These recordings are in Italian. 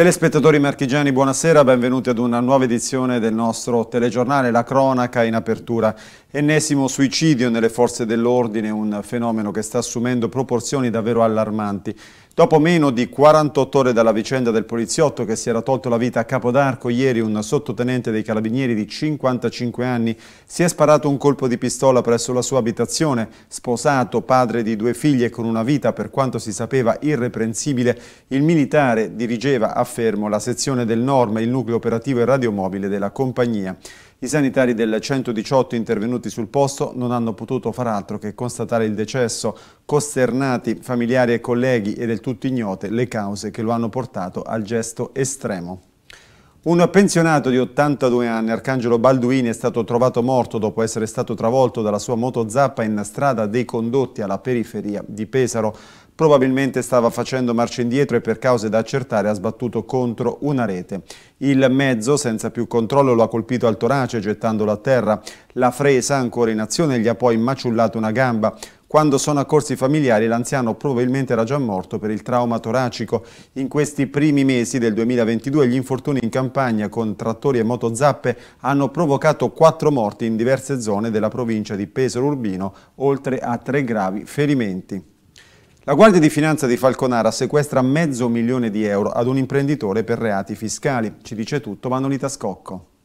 Telespettatori marchigiani, buonasera, benvenuti ad una nuova edizione del nostro telegiornale La Cronaca in apertura. Ennesimo suicidio nelle forze dell'ordine, un fenomeno che sta assumendo proporzioni davvero allarmanti. Dopo meno di 48 ore dalla vicenda del poliziotto che si era tolto la vita a Capodarco, ieri un sottotenente dei carabinieri di 55 anni si è sparato un colpo di pistola presso la sua abitazione. Sposato, padre di due figlie con una vita per quanto si sapeva irreprensibile, il militare dirigeva a Fermo la sezione del Norma, il nucleo operativo e radiomobile della compagnia. I sanitari del 118 intervenuti sul posto non hanno potuto far altro che constatare il decesso, costernati familiari e colleghi e del tutto ignote le cause che lo hanno portato al gesto estremo. Un pensionato di 82 anni, Arcangelo Balduini, è stato trovato morto dopo essere stato travolto dalla sua moto zappa in strada dei condotti alla periferia di Pesaro probabilmente stava facendo marcia indietro e per cause da accertare ha sbattuto contro una rete. Il mezzo, senza più controllo, lo ha colpito al torace gettandolo a terra. La fresa, ancora in azione, gli ha poi maciullato una gamba. Quando sono accorsi i familiari, l'anziano probabilmente era già morto per il trauma toracico. In questi primi mesi del 2022 gli infortuni in campagna con trattori e motozappe hanno provocato quattro morti in diverse zone della provincia di Pesaro Urbino, oltre a tre gravi ferimenti. La Guardia di Finanza di Falconara sequestra mezzo milione di euro ad un imprenditore per reati fiscali. Ci dice tutto Manolita Scocco.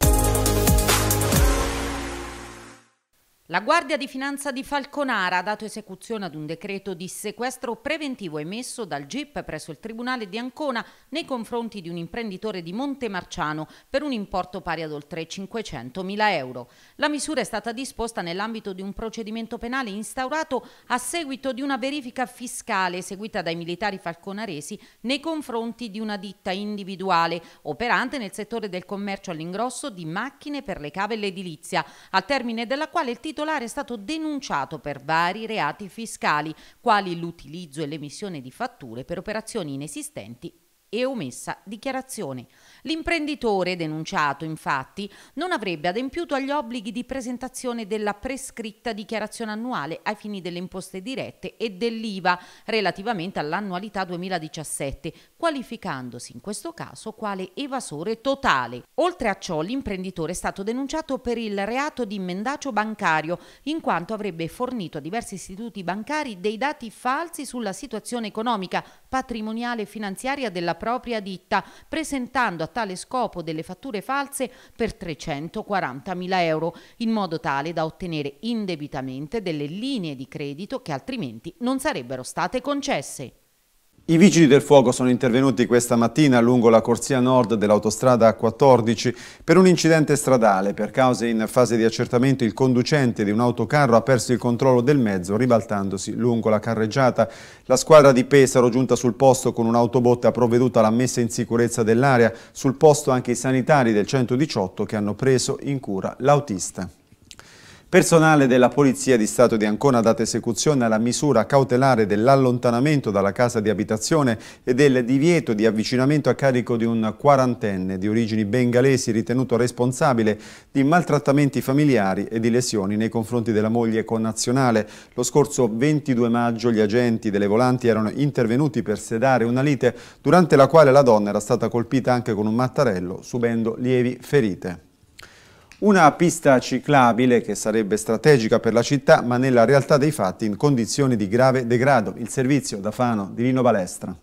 La Guardia di Finanza di Falconara ha dato esecuzione ad un decreto di sequestro preventivo emesso dal GIP presso il Tribunale di Ancona nei confronti di un imprenditore di Montemarciano per un importo pari ad oltre 500.000 euro. La misura è stata disposta nell'ambito di un procedimento penale instaurato a seguito di una verifica fiscale eseguita dai militari falconaresi nei confronti di una ditta individuale operante nel settore del commercio all'ingrosso di macchine per le cave e l'edilizia, al termine della quale il titolo titolare è stato denunciato per vari reati fiscali, quali l'utilizzo e l'emissione di fatture per operazioni inesistenti e omessa dichiarazione. L'imprenditore denunciato, infatti, non avrebbe adempiuto agli obblighi di presentazione della prescritta dichiarazione annuale ai fini delle imposte dirette e dell'IVA relativamente all'annualità 2017, qualificandosi in questo caso quale evasore totale. Oltre a ciò, l'imprenditore è stato denunciato per il reato di mendacio bancario, in quanto avrebbe fornito a diversi istituti bancari dei dati falsi sulla situazione economica, patrimoniale e finanziaria della propria ditta, presentando a tale scopo delle fatture false per 340.000 euro, in modo tale da ottenere indebitamente delle linee di credito che altrimenti non sarebbero state concesse. I vigili del fuoco sono intervenuti questa mattina lungo la corsia nord dell'autostrada A14 per un incidente stradale. Per cause in fase di accertamento il conducente di un autocarro ha perso il controllo del mezzo ribaltandosi lungo la carreggiata. La squadra di Pesaro giunta sul posto con un'autobotte ha provveduto alla messa in sicurezza dell'area. Sul posto anche i sanitari del 118 che hanno preso in cura l'autista. Personale della Polizia di Stato di Ancona ha dato esecuzione alla misura cautelare dell'allontanamento dalla casa di abitazione e del divieto di avvicinamento a carico di un quarantenne di origini bengalesi ritenuto responsabile di maltrattamenti familiari e di lesioni nei confronti della moglie connazionale. Lo scorso 22 maggio gli agenti delle volanti erano intervenuti per sedare una lite durante la quale la donna era stata colpita anche con un mattarello subendo lievi ferite. Una pista ciclabile che sarebbe strategica per la città, ma nella realtà dei fatti in condizioni di grave degrado. Il servizio da Fano di Lino Balestra.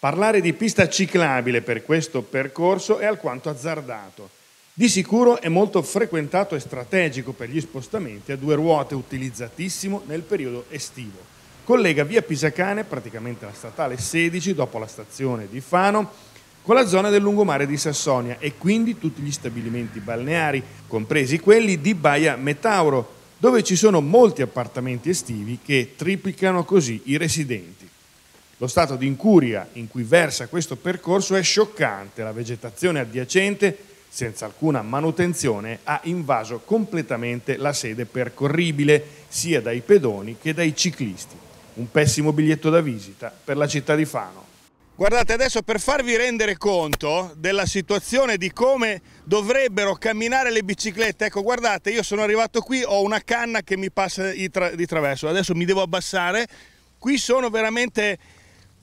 Parlare di pista ciclabile per questo percorso è alquanto azzardato. Di sicuro è molto frequentato e strategico per gli spostamenti a due ruote, utilizzatissimo nel periodo estivo. Collega via Pisacane, praticamente la statale 16, dopo la stazione di Fano, con la zona del lungomare di Sassonia e quindi tutti gli stabilimenti balneari, compresi quelli di Baia Metauro, dove ci sono molti appartamenti estivi che triplicano così i residenti. Lo stato di incuria in cui versa questo percorso è scioccante, la vegetazione adiacente, senza alcuna manutenzione, ha invaso completamente la sede percorribile sia dai pedoni che dai ciclisti. Un pessimo biglietto da visita per la città di Fano. Guardate adesso per farvi rendere conto della situazione di come dovrebbero camminare le biciclette, ecco guardate io sono arrivato qui, ho una canna che mi passa di, tra di traverso, adesso mi devo abbassare, qui sono veramente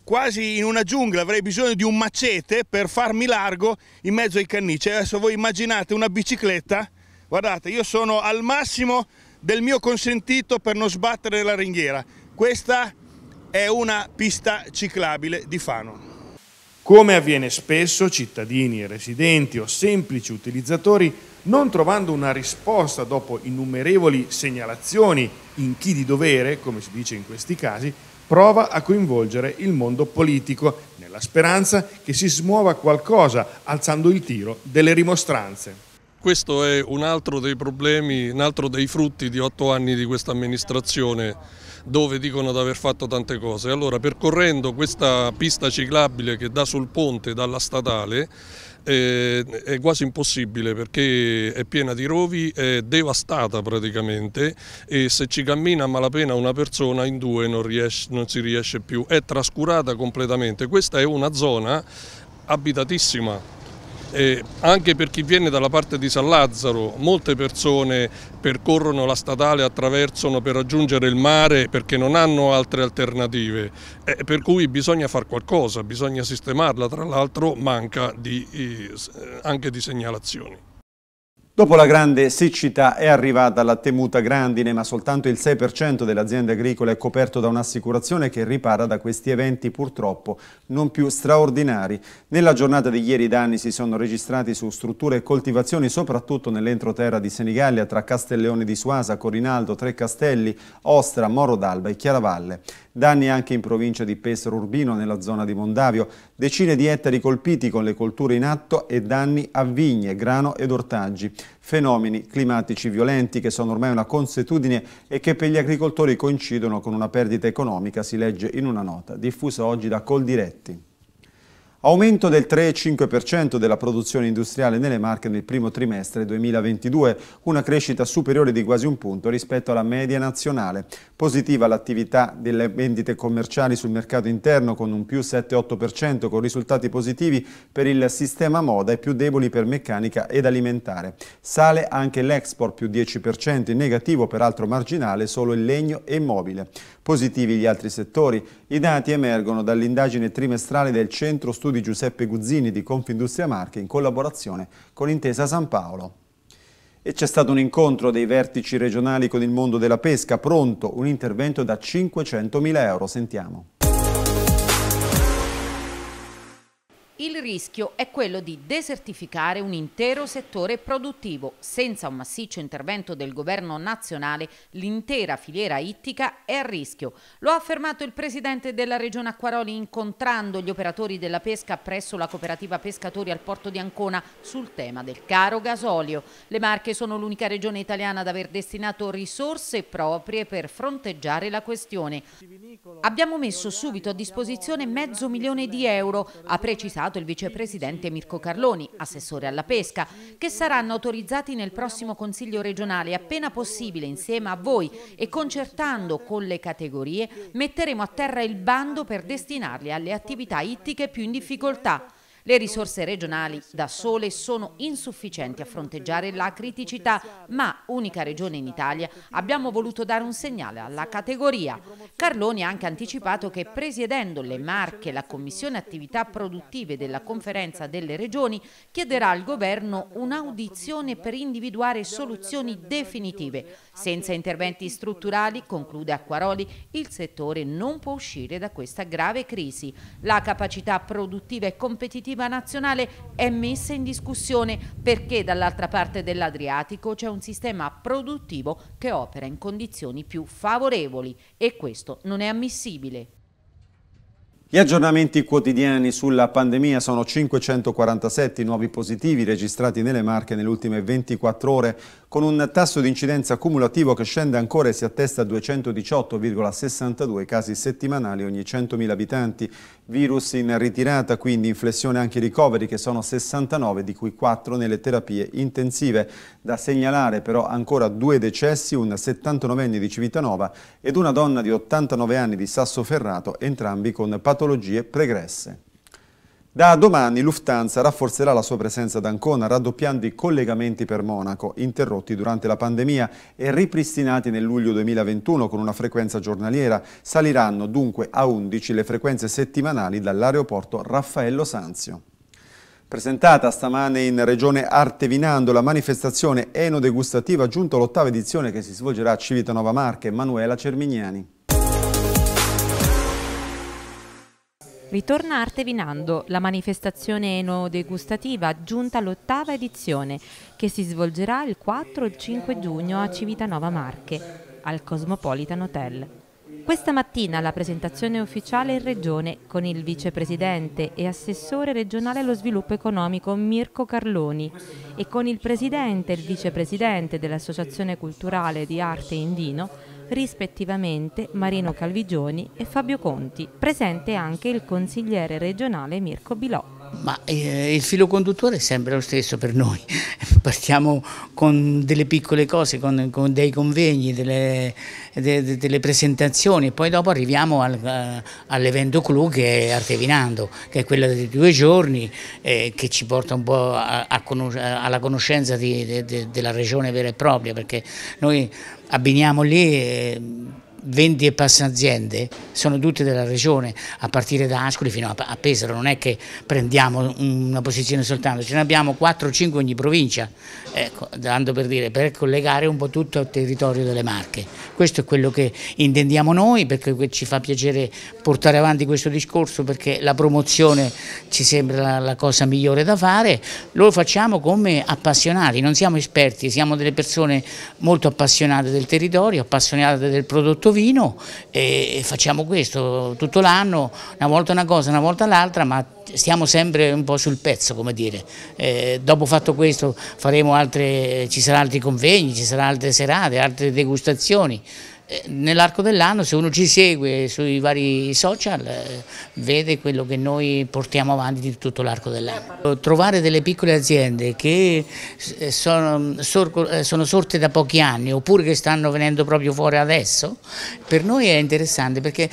quasi in una giungla, avrei bisogno di un macete per farmi largo in mezzo ai cannici, adesso voi immaginate una bicicletta, guardate io sono al massimo del mio consentito per non sbattere la ringhiera, questa è una pista ciclabile di Fano. Come avviene spesso, cittadini, residenti o semplici utilizzatori, non trovando una risposta dopo innumerevoli segnalazioni in chi di dovere, come si dice in questi casi, prova a coinvolgere il mondo politico nella speranza che si smuova qualcosa alzando il tiro delle rimostranze. Questo è un altro dei problemi, un altro dei frutti di otto anni di questa amministrazione dove dicono di aver fatto tante cose. Allora percorrendo questa pista ciclabile che dà sul ponte dalla statale è quasi impossibile perché è piena di rovi, è devastata praticamente e se ci cammina a malapena una persona in due non, riesce, non si riesce più, è trascurata completamente. Questa è una zona abitatissima eh, anche per chi viene dalla parte di San Lazzaro, molte persone percorrono la statale, attraversano per raggiungere il mare perché non hanno altre alternative, eh, per cui bisogna fare qualcosa, bisogna sistemarla, tra l'altro manca di, eh, eh anche di segnalazioni. Dopo la grande siccità è arrivata la temuta grandine, ma soltanto il 6% delle aziende agricole è coperto da un'assicurazione che ripara da questi eventi purtroppo non più straordinari. Nella giornata di ieri i danni si sono registrati su strutture e coltivazioni, soprattutto nell'entroterra di Senigallia, tra Castelleone di Suasa, Corinaldo, Tre Castelli, Ostra, Moro d'Alba e Chiaravalle. Danni anche in provincia di Pesaro Urbino, nella zona di Mondavio. Decine di ettari colpiti con le colture in atto e danni a vigne, grano ed ortaggi. Fenomeni climatici violenti che sono ormai una consuetudine e che per gli agricoltori coincidono con una perdita economica, si legge in una nota diffusa oggi da Coldiretti. Aumento del 3,5% della produzione industriale nelle Marche nel primo trimestre 2022, una crescita superiore di quasi un punto rispetto alla media nazionale. Positiva l'attività delle vendite commerciali sul mercato interno con un più 7,8% con risultati positivi per il sistema moda e più deboli per meccanica ed alimentare. Sale anche l'export più 10% in negativo, peraltro marginale, solo il legno e mobile. Positivi gli altri settori. I dati emergono dall'indagine trimestrale del Centro Studi Giuseppe Guzzini di Confindustria Marche in collaborazione con Intesa San Paolo. E c'è stato un incontro dei vertici regionali con il mondo della pesca, pronto un intervento da 500.000 euro, sentiamo. il rischio è quello di desertificare un intero settore produttivo. Senza un massiccio intervento del governo nazionale, l'intera filiera ittica è a rischio. Lo ha affermato il presidente della regione Acquaroli incontrando gli operatori della pesca presso la cooperativa pescatori al porto di Ancona sul tema del caro gasolio. Le Marche sono l'unica regione italiana ad aver destinato risorse proprie per fronteggiare la questione. Abbiamo messo subito a disposizione mezzo milione di euro, ha precisato annunciato il vicepresidente Mirko Carloni, assessore alla pesca, che saranno autorizzati nel prossimo Consiglio regionale appena possibile insieme a voi e concertando con le categorie metteremo a terra il bando per destinarli alle attività ittiche più in difficoltà. Le risorse regionali da sole sono insufficienti a fronteggiare la criticità, ma unica regione in Italia abbiamo voluto dare un segnale alla categoria. Carloni ha anche anticipato che presiedendo le Marche la Commissione Attività Produttive della Conferenza delle Regioni chiederà al governo un'audizione per individuare soluzioni definitive. Senza interventi strutturali, conclude Acquaroli, il settore non può uscire da questa grave crisi. La capacità produttiva e competitiva prospettiva nazionale è messa in discussione perché dall'altra parte dell'Adriatico c'è un sistema produttivo che opera in condizioni più favorevoli e questo non è ammissibile. Gli aggiornamenti quotidiani sulla pandemia sono 547 nuovi positivi registrati nelle Marche nelle ultime 24 ore, con un tasso di incidenza cumulativo che scende ancora e si attesta a 218,62 casi settimanali ogni 100.000 abitanti. Virus in ritirata, quindi inflessione anche i ricoveri che sono 69, di cui 4 nelle terapie intensive. Da segnalare però ancora due decessi, un 79enne di Civitanova ed una donna di 89 anni di Sassoferrato, entrambi con patologie pregresse. Da domani Lufthansa rafforzerà la sua presenza ad Ancona, raddoppiando i collegamenti per Monaco, interrotti durante la pandemia e ripristinati nel luglio 2021 con una frequenza giornaliera. Saliranno dunque a 11 le frequenze settimanali dall'aeroporto Raffaello Sanzio. Presentata stamane in regione Artevinando la manifestazione enodegustativa giunta all'ottava edizione che si svolgerà a Civitanova Marche, Manuela Cermignani. Ritorna a Artevinando, la manifestazione enodegustativa giunta all'ottava edizione, che si svolgerà il 4 e il 5 giugno a Civitanova Marche, al Cosmopolitan Hotel. Questa mattina la presentazione ufficiale in Regione con il vicepresidente e assessore regionale allo sviluppo economico Mirko Carloni e con il presidente e il vicepresidente dell'Associazione Culturale di Arte Indino rispettivamente Marino Calvigioni e Fabio Conti, presente anche il consigliere regionale Mirko Bilò. Ma eh, il filo conduttore è sempre lo stesso per noi, partiamo con delle piccole cose, con, con dei convegni, delle, de, de, delle, presentazioni e poi dopo arriviamo al, eh, all'evento clou che è Artevinando, che è quello dei due giorni eh, che ci porta un po' a, a conos alla conoscenza di, de, della regione vera e propria, perché noi abbiniamo lì eh, 20 e passa aziende sono tutte della regione, a partire da Ascoli fino a, Pesaro, non è che prendiamo una posizione soltanto, ce ne abbiamo 4-5 o ogni provincia, ecco, dando per dire, per collegare un po' tutto il territorio delle Marche. Questo è quello che intendiamo noi, perché ci fa piacere portare avanti questo discorso, perché la promozione ci sembra la cosa migliore da fare, lo facciamo come appassionati, non siamo esperti, siamo delle persone molto appassionate del territorio, appassionate del prodotto questo vino e facciamo questo tutto l'anno, una volta una cosa, una volta l'altra, ma stiamo sempre un po' sul pezzo, come dire. Eh, dopo fatto questo faremo altre, ci saranno altri convegni, ci saranno altre serate, altre degustazioni nell'arco dell'anno se uno ci segue sui vari social eh, vede quello che noi portiamo avanti di tutto l'arco dell'anno. Trovare delle piccole aziende che eh, eh, sono, sorte da pochi anni oppure che stanno venendo proprio fuori adesso per noi è interessante perché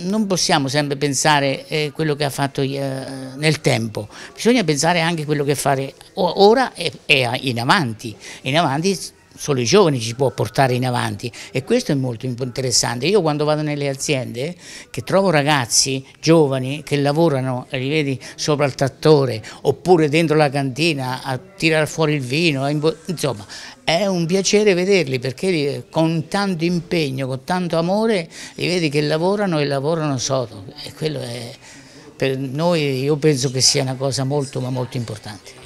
non possiamo sempre pensare quello che ha fatto nel tempo, bisogna pensare anche quello che fare ora e in avanti, in avanti solo i giovani ci può portare in avanti e questo è molto interessante. Io quando vado nelle aziende che trovo ragazzi giovani che lavorano, eh, li vedi sopra il trattore oppure dentro la cantina a tirare fuori il vino, insomma è un piacere vederli perché eh, con tanto impegno, con tanto amore li vedi che lavorano e lavorano sotto e quello è per noi io penso che sia una cosa molto ma molto importante.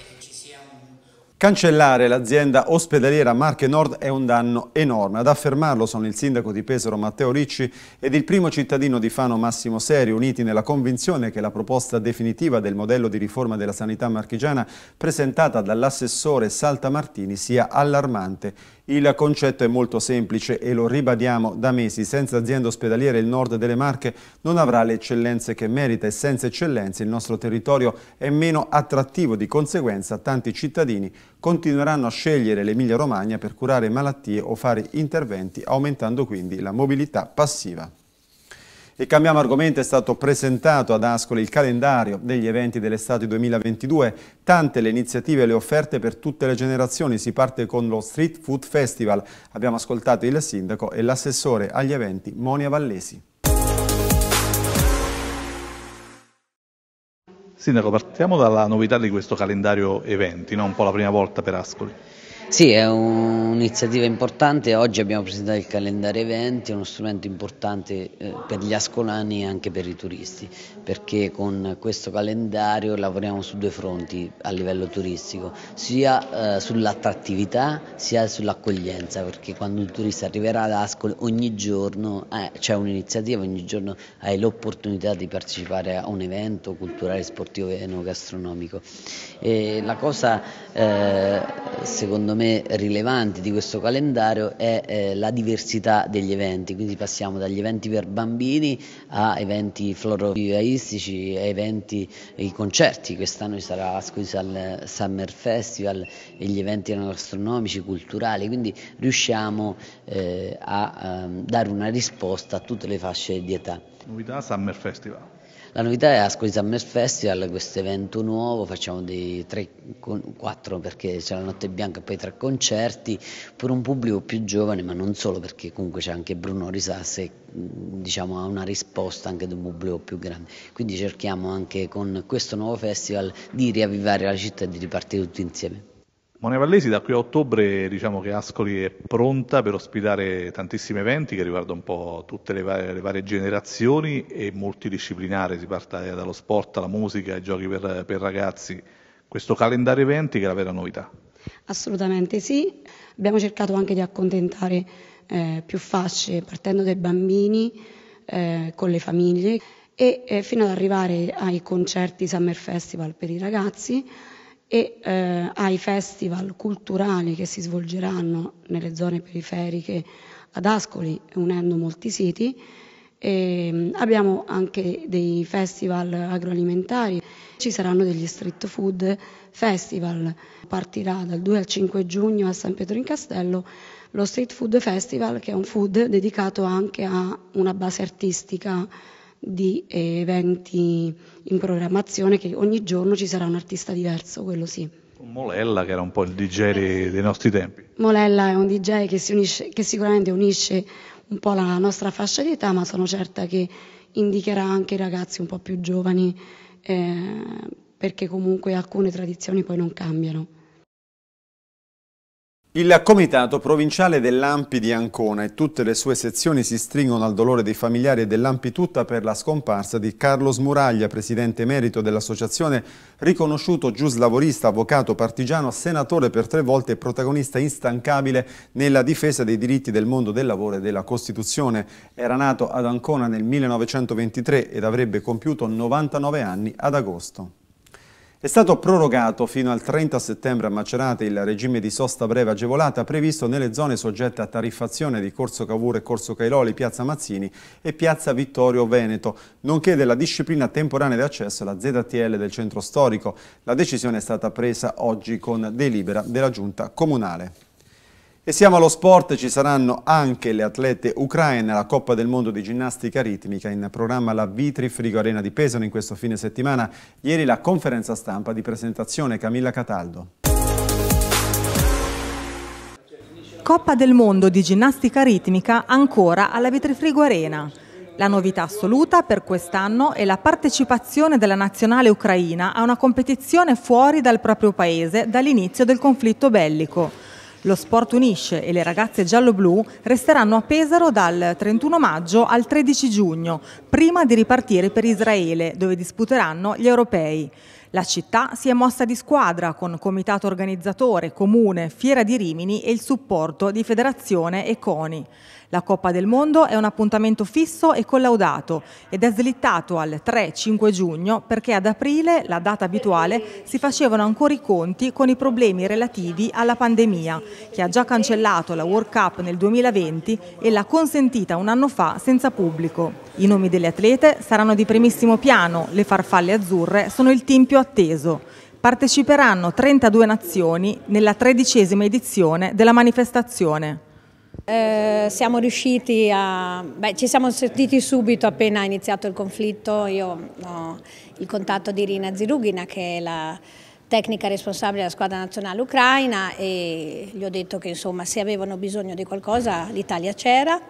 Cancellare l'azienda ospedaliera Marche Nord è un danno enorme. Ad affermarlo sono il sindaco di Pesaro Matteo Ricci ed il primo cittadino di Fano Massimo Seri, uniti nella convinzione che la proposta definitiva del modello di riforma della sanità marchigiana presentata dall'assessore Salta Martini sia allarmante. Il concetto è molto semplice e lo ribadiamo da mesi. Senza aziende ospedaliere il nord delle Marche non avrà le eccellenze che merita e senza eccellenze il nostro territorio è meno attrattivo. Di conseguenza tanti cittadini continueranno a scegliere l'Emilia Romagna per curare malattie o fare interventi aumentando quindi la mobilità passiva. E cambiamo argomento, è stato presentato ad Ascoli il calendario degli eventi dell'estate 2022. Tante le iniziative e le offerte per tutte le generazioni. Si parte con lo Street Food Festival. Abbiamo ascoltato il sindaco e l'assessore agli eventi Monia Vallesi. Sindaco, partiamo dalla novità di questo calendario eventi, non un po' la prima volta per Ascoli. Sì, è un'iniziativa importante, oggi abbiamo presentato il calendario eventi, è uno strumento importante eh, per gli ascolani e anche per i turisti, perché con questo calendario lavoriamo su due fronti a livello turistico, sia eh, sull'attrattività sia sull'accoglienza, perché quando un turista arriverà ad Ascoli ogni giorno eh, c'è un'iniziativa, ogni giorno hai l'opportunità di partecipare a un evento culturale, sportivo, enogastronomico. E la cosa secondo me me rilevante di questo calendario è eh, la diversità degli eventi, quindi passiamo dagli eventi per bambini a eventi florovivaistici, a eventi, i concerti, quest'anno ci sarà Asquisal Summer Festival e gli eventi gastronomici, culturali, quindi riusciamo eh, a, a ehm, dare una risposta a tutte le fasce di età. Novità Summer Festival. La novità è Ascoli Summer Festival, questo evento nuovo, facciamo dei 3-4 perché c'è la notte bianca e poi tre concerti per un pubblico più giovane, ma non solo perché comunque c'è anche Bruno Risasse, diciamo ha una risposta anche di un pubblico più grande. Quindi cerchiamo anche con questo nuovo festival di riavvivare la città e di ripartire tutti insieme. Monevallesi da qui a ottobre diciamo che Ascoli è pronta per ospitare tantissimi eventi che riguardano un po' tutte le varie, le varie generazioni e multidisciplinare, si parte eh, dallo sport alla musica ai giochi per, per ragazzi. Questo calendario eventi che è la vera novità. Assolutamente sì, abbiamo cercato anche di accontentare eh, più fasce partendo dai bambini eh, con le famiglie e eh, fino ad arrivare ai concerti Summer Festival per i ragazzi e eh, ai festival culturali che si svolgeranno nelle zone periferiche ad Ascoli, unendo molti siti. E mm, abbiamo anche dei festival agroalimentari, ci saranno degli street food festival, partirà dal 2 al 5 giugno a San Pietro in Castello lo street food festival che è un food dedicato anche a una base artistica di eventi in programmazione che ogni giorno ci sarà un artista diverso, quello sì. Molella che era un po' il DJ dei nostri tempi. Molella è un DJ che, si unisce, che sicuramente unisce un po' la nostra fascia di età, ma sono certa che indicherà anche i ragazzi un po' più giovani, eh, perché comunque alcune tradizioni poi non cambiano. Il Comitato Provinciale dell'Ampi di Ancona e tutte le sue sezioni si stringono al dolore dei familiari e dell'Ampi tutta per la scomparsa di Carlos Muraglia, presidente emerito dell'associazione, riconosciuto giuslavorista, avvocato partigiano, senatore per tre volte e protagonista instancabile nella difesa dei diritti del mondo del lavoro e della Costituzione. Era nato ad Ancona nel 1923 ed avrebbe compiuto 99 anni ad agosto. È stato prorogato fino al 30 settembre a Macerate il regime di sosta breve agevolata previsto nelle zone soggette a tariffazione di Corso Cavour e Corso Cailoli, Piazza Mazzini e Piazza Vittorio Veneto, nonché della disciplina temporanea di accesso alla ZTL del centro storico. La decisione è stata presa oggi con delibera della Giunta Comunale. E siamo allo sport, ci saranno anche le atlete ucraine alla Coppa del Mondo di ginnastica ritmica in programma la Vitri Frigo Arena di Pesaro in questo fine settimana. Ieri la conferenza stampa di presentazione Camilla Cataldo. Coppa del Mondo di ginnastica ritmica ancora alla Vitri Frigo Arena. La novità assoluta per quest'anno è la partecipazione della nazionale ucraina a una competizione fuori dal proprio paese dall'inizio del conflitto bellico. Lo sport unisce e le ragazze gialloblu resteranno a Pesaro dal 31 maggio al 13 giugno, prima di ripartire per Israele, dove disputeranno gli europei. La città si è mossa di squadra con comitato organizzatore, comune, Fiera di Rimini e il supporto di federazione e CONI. La Coppa del Mondo è un appuntamento fisso e collaudato ed è slittato al 3-5 giugno perché ad aprile, la data abituale, si facevano ancora i conti con i problemi relativi alla pandemia, che ha già cancellato la World Cup nel 2020 e l'ha consentita un anno fa senza pubblico. I nomi delle atlete saranno di primissimo piano, le farfalle azzurre sono il team più atteso parteciperanno 32 nazioni nella tredicesima edizione della manifestazione. Eh, siamo riusciti a... Beh, ci siamo sentiti subito appena è iniziato il conflitto, io ho il contatto di Irina Zirugina che è la tecnica responsabile della squadra nazionale ucraina e gli ho detto che insomma se avevano bisogno di qualcosa l'Italia c'era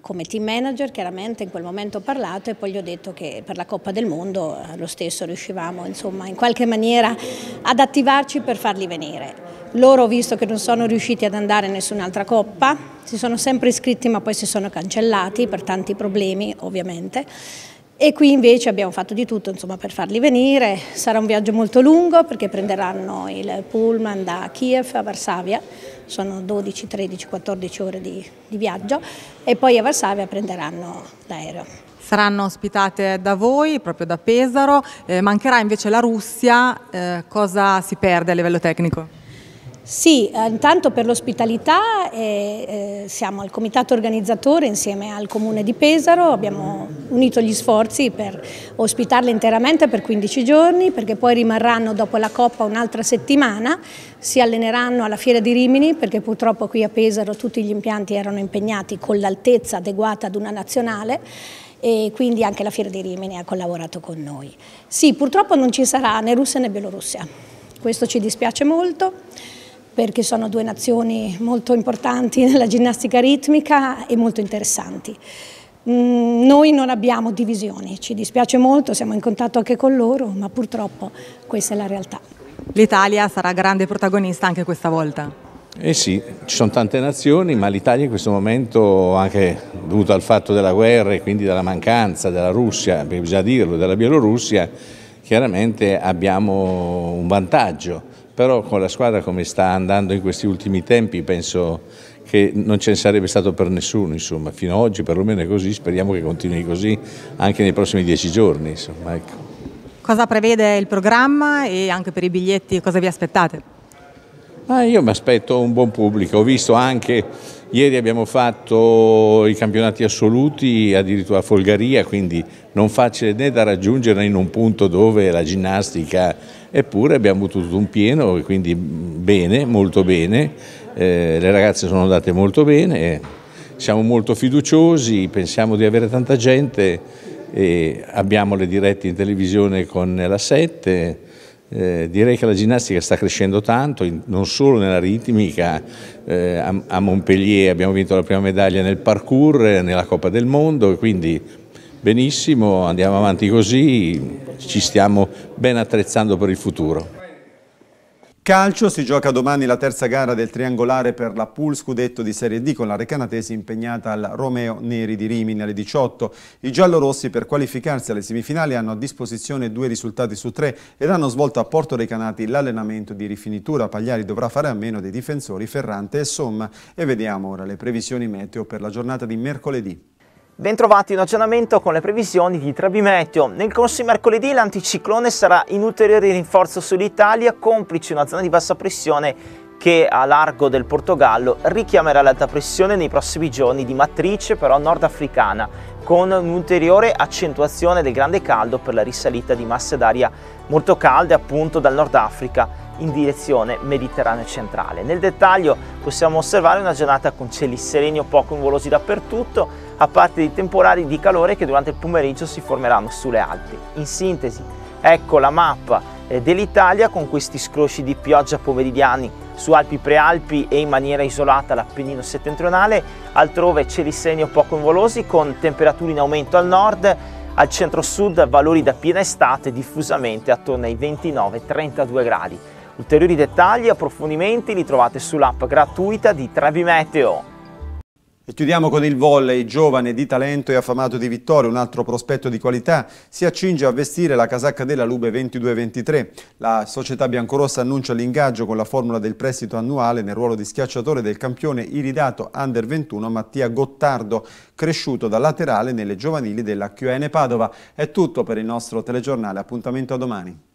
come team manager chiaramente in quel momento ho parlato e poi gli ho detto che per la Coppa del Mondo eh, lo stesso riuscivamo insomma in qualche maniera ad attivarci per farli venire. Loro, visto che non sono riusciti ad andare a nessun'altra coppa, si sono sempre iscritti ma poi si sono cancellati per tanti problemi ovviamente. E qui invece abbiamo fatto di tutto insomma, per farli venire. Sarà un viaggio molto lungo perché prenderanno il pullman da Kiev a Varsavia, sono 12, 13, 14 ore di, di viaggio e poi a Varsavia prenderanno l'aereo saranno ospitate da voi, proprio da Pesaro, eh, mancherà invece la Russia, eh, cosa si perde a livello tecnico? Sì, eh, intanto per l'ospitalità eh, eh, siamo al comitato organizzatore insieme al comune di Pesaro, abbiamo unito gli sforzi per ospitarla interamente per 15 giorni perché poi rimarranno dopo la Coppa un'altra settimana, si alleneranno alla Fiera di Rimini perché purtroppo qui a Pesaro tutti gli impianti erano impegnati con l'altezza adeguata ad una nazionale e quindi anche la Fiera di Rimini ha collaborato con noi. Sì, purtroppo non ci sarà né Russia né Bielorussia, questo ci dispiace molto perché sono due nazioni molto importanti nella ginnastica ritmica e molto interessanti. Mm, noi non abbiamo divisioni, ci dispiace molto, siamo in contatto anche con loro, ma purtroppo questa è la realtà. L'Italia sarà grande protagonista anche questa volta? Eh sì, ci sono tante nazioni, ma l'Italia in questo momento, anche dovuto al fatto della guerra e quindi della mancanza della Russia, bisogna dirlo, della Bielorussia, chiaramente abbiamo un vantaggio però con la squadra come sta andando in questi ultimi tempi penso che non ce ne sarebbe stato per nessuno, insomma, fino ad oggi perlomeno è così, speriamo che continui così anche nei prossimi dieci giorni. Insomma, ecco. Cosa prevede il programma e anche per i biglietti cosa vi aspettate? Ah, io mi aspetto un buon pubblico, ho visto anche ieri abbiamo fatto i campionati assoluti addirittura a Folgaria, quindi non facile né da raggiungere in un punto dove la ginnastica eppure abbiamo avuto tutto un pieno, quindi bene, molto bene, eh, le ragazze sono andate molto bene, eh, siamo molto fiduciosi, pensiamo di avere tanta gente, eh, abbiamo le dirette in televisione con la 7, eh, direi che la ginnastica sta crescendo tanto, in, non solo nella ritmica, eh, a, a, Montpellier abbiamo vinto la prima medaglia nel parkour, nella Coppa del Mondo, quindi benissimo, andiamo avanti così, ci stiamo ben attrezzando per il futuro. Calcio, si gioca domani la terza gara del triangolare per la pool scudetto di Serie D con la Recanatesi impegnata al Romeo Neri di Rimini alle 18. I giallorossi per qualificarsi alle semifinali hanno a disposizione due risultati su tre ed hanno svolto a Porto Recanati l'allenamento di rifinitura. Pagliari dovrà fare a meno dei difensori Ferrante e Somma e vediamo ora le previsioni meteo per la giornata di mercoledì. Bentrovati in aggiornamento con le previsioni di Trabimeteo. Nel corso di mercoledì l'anticiclone sarà in ulteriore rinforzo sull'Italia, complice una zona di bassa pressione che a largo del Portogallo richiamerà l'alta pressione nei prossimi giorni di matrice però nordafricana, con un'ulteriore accentuazione del grande caldo per la risalita di masse d'aria molto calde appunto dal Nord Africa in direzione mediterraneo centrale. Nel dettaglio possiamo osservare una giornata con cieli sereni o poco involosi dappertutto, a parte di temporali di calore che durante il pomeriggio si formeranno sulle Alpi. In sintesi, ecco la mappa eh, dell'Italia con questi scrosci di pioggia pomeridiani su Alpi Prealpi e in maniera isolata l'Appennino settentrionale, altrove cieli sereni o poco involosi con temperature in aumento al nord, al centro-sud valori da piena estate diffusamente attorno ai 29-32 gradi. Ulteriori dettagli e approfondimenti li trovate sull'app gratuita di Trevi Meteo. E chiudiamo con il volley, giovane di talento e affamato di vittoria, un altro prospetto di qualità, si accinge a vestire la casacca della Lube 22-23. La società biancorossa annuncia l'ingaggio con la formula del prestito annuale nel ruolo di schiacciatore del campione iridato Under 21 Mattia Gottardo, cresciuto da laterale nelle giovanili della QN Padova. È tutto per il nostro telegiornale, appuntamento a domani.